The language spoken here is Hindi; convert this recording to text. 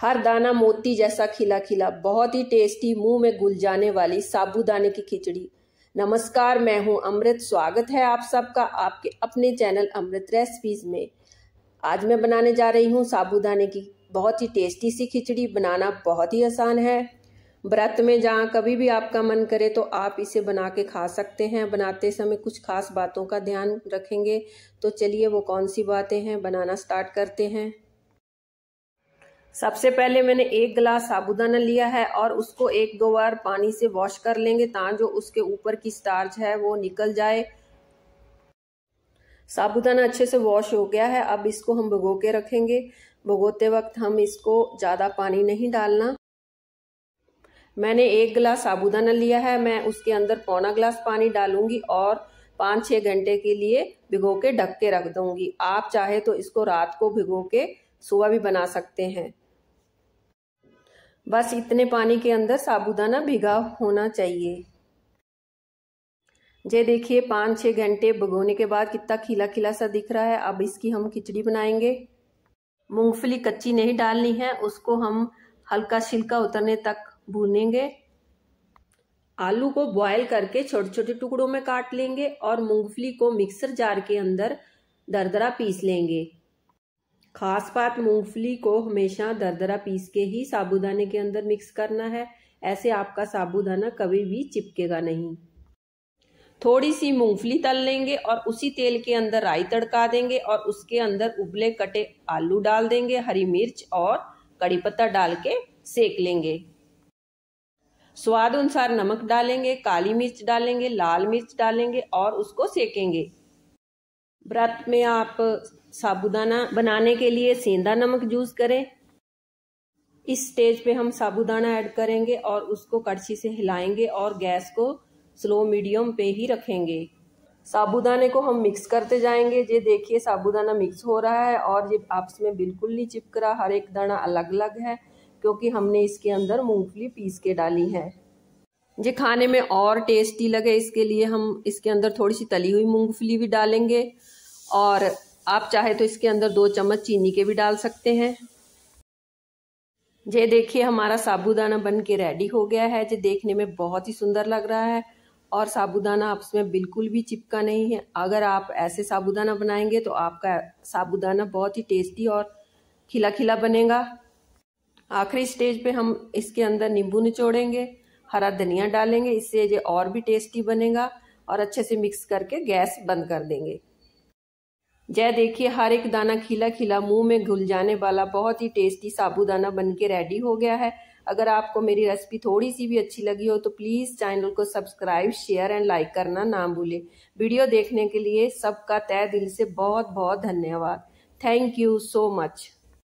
हर दाना मोती जैसा खिला खिला बहुत ही टेस्टी मुंह में घुल जाने वाली साबूदाने की खिचड़ी नमस्कार मैं हूं अमृत स्वागत है आप सबका आपके अपने चैनल अमृत रेसिपीज में आज मैं बनाने जा रही हूं साबूदाने की बहुत ही टेस्टी सी खिचड़ी बनाना बहुत ही आसान है व्रत में जहाँ कभी भी आपका मन करे तो आप इसे बना के खा सकते हैं बनाते समय कुछ खास बातों का ध्यान रखेंगे तो चलिए वो कौन सी बातें हैं बनाना स्टार्ट करते हैं सबसे पहले मैंने एक गिलास साबुदाना लिया है और उसको एक दो बार पानी से वॉश कर लेंगे ताकि जो उसके ऊपर की स्टार्च है वो निकल जाए साबुदाना अच्छे से वॉश हो गया है अब इसको हम भगो के रखेंगे भगोते वक्त हम इसको ज़्यादा पानी नहीं डालना मैंने एक गिलास साबुदाना लिया है मैं उसके अंदर पौना गिलास पानी डालूंगी और पाँच छः घंटे के लिए भिगो के ढक के रख दूंगी आप चाहे तो इसको रात को भिगो के सुबह भी बना सकते हैं बस इतने पानी के अंदर साबुदाना भिगा होना चाहिए जे देखिए पाँच छः घंटे भगोने के बाद कितना खिला खिला सा दिख रहा है अब इसकी हम खिचड़ी बनाएंगे मूंगफली कच्ची नहीं डालनी है उसको हम हल्का छिलका उतरने तक भूनेंगे आलू को बॉयल करके छोटे छोटे टुकड़ों में काट लेंगे और मूंगफली को मिक्सर जार के अंदर दरदरा पीस लेंगे खास बात मूंगफली को हमेशा दरदरा पीस के ही साबूदाने के अंदर मिक्स करना है ऐसे आपका साबूदाना कभी भी चिपकेगा नहीं थोड़ी सी मूंगफली तल लेंगे और उसी तेल के अंदर राई तड़का देंगे और उसके अंदर उबले कटे आलू डाल देंगे हरी मिर्च और कड़ी पत्ता डाल के सेक लेंगे स्वाद अनुसार नमक डालेंगे काली मिर्च डालेंगे लाल मिर्च डालेंगे और उसको सेकेंगे व्रत में आप साबुदाना बनाने के लिए सेंधा नमक यूज़ करें इस स्टेज पे हम साबुदाना ऐड करेंगे और उसको कड़छी से हिलाएंगे और गैस को स्लो मीडियम पे ही रखेंगे साबुदाने को हम मिक्स करते जाएंगे ये देखिए साबुदाना मिक्स हो रहा है और ये आपस में बिल्कुल नहीं चिपक रहा हर एक दाना अलग अलग है क्योंकि हमने इसके अंदर मूंगफली पीस के डाली है ये खाने में और टेस्टी लगे इसके लिए हम इसके अंदर थोड़ी सी तली हुई मूंगफली भी डालेंगे और आप चाहे तो इसके अंदर दो चम्मच चीनी के भी डाल सकते हैं ये देखिए हमारा साबूदाना बन के रेडी हो गया है जो देखने में बहुत ही सुंदर लग रहा है और साबूदाना आप में बिल्कुल भी चिपका नहीं है अगर आप ऐसे साबूदाना बनाएंगे तो आपका साबूदाना बहुत ही टेस्टी और खिला खिला बनेगा आखिरी स्टेज पे हम इसके अंदर नींबू निचोड़ेंगे हरा धनिया डालेंगे इससे ये और भी टेस्टी बनेगा और अच्छे से मिक्स करके गैस बंद कर देंगे जय देखिए हर एक दाना खिला खिला मुंह में घुल जाने वाला बहुत ही टेस्टी साबूदाना बन के रेडी हो गया है अगर आपको मेरी रेसिपी थोड़ी सी भी अच्छी लगी हो तो प्लीज़ चैनल को सब्सक्राइब शेयर एंड लाइक करना ना भूलें वीडियो देखने के लिए सबका तय दिल से बहुत बहुत धन्यवाद थैंक यू सो मच